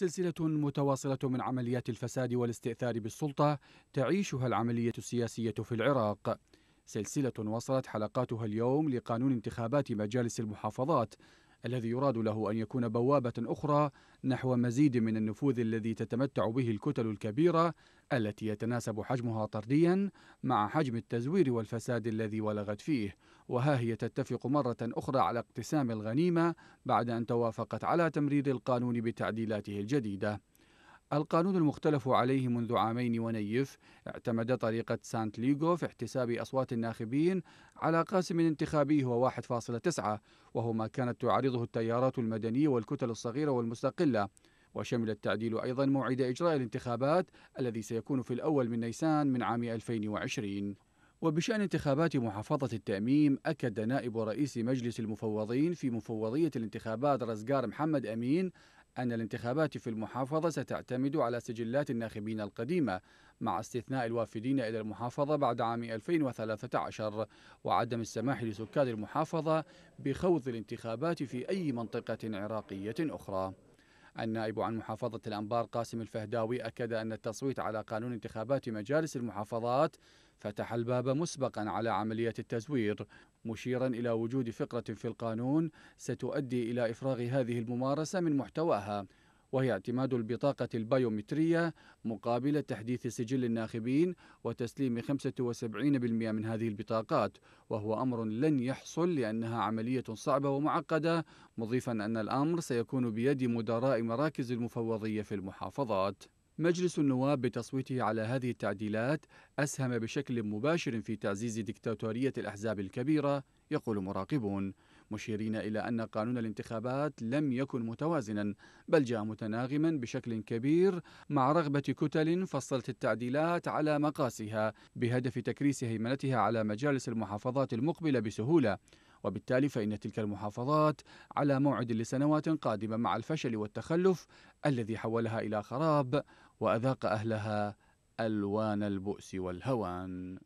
سلسلة متواصلة من عمليات الفساد والاستئثار بالسلطة تعيشها العملية السياسية في العراق سلسلة وصلت حلقاتها اليوم لقانون انتخابات مجالس المحافظات الذي يراد له أن يكون بوابة أخرى نحو مزيد من النفوذ الذي تتمتع به الكتل الكبيرة التي يتناسب حجمها طرديا مع حجم التزوير والفساد الذي ولغت فيه وها هي تتفق مرة أخرى على اقتسام الغنيمة بعد أن توافقت على تمرير القانون بتعديلاته الجديدة القانون المختلف عليه منذ عامين ونيف اعتمد طريقة سانت ليغو في احتساب أصوات الناخبين على قاسم انتخابي هو 1.9 وهو ما كانت تعارضه التيارات المدنية والكتل الصغيرة والمستقلة وشمل التعديل أيضا موعد إجراء الانتخابات الذي سيكون في الأول من نيسان من عام 2020 وبشأن انتخابات محافظة التأميم أكد نائب رئيس مجلس المفوضين في مفوضية الانتخابات رزقار محمد أمين أن الانتخابات في المحافظة ستعتمد على سجلات الناخبين القديمة مع استثناء الوافدين إلى المحافظة بعد عام 2013 وعدم السماح لسكان المحافظة بخوض الانتخابات في أي منطقة عراقية أخرى النائب عن محافظة الأنبار قاسم الفهداوي أكد أن التصويت على قانون انتخابات مجالس المحافظات فتح الباب مسبقا على عملية التزوير مشيرا إلى وجود فقرة في القانون ستؤدي إلى إفراغ هذه الممارسة من محتواها وهي اعتماد البطاقة البيومترية مقابل تحديث سجل الناخبين وتسليم 75% من هذه البطاقات وهو أمر لن يحصل لأنها عملية صعبة ومعقدة مضيفا أن الأمر سيكون بيد مدراء مراكز المفوضية في المحافظات مجلس النواب بتصويته على هذه التعديلات أسهم بشكل مباشر في تعزيز دكتاتورية الأحزاب الكبيرة يقول مراقبون مشيرين إلى أن قانون الانتخابات لم يكن متوازنا بل جاء متناغما بشكل كبير مع رغبة كتل فصلت التعديلات على مقاسها بهدف تكريس هيمنتها على مجالس المحافظات المقبلة بسهولة وبالتالي فإن تلك المحافظات على موعد لسنوات قادمة مع الفشل والتخلف الذي حولها إلى خراب وأذاق أهلها ألوان البؤس والهوان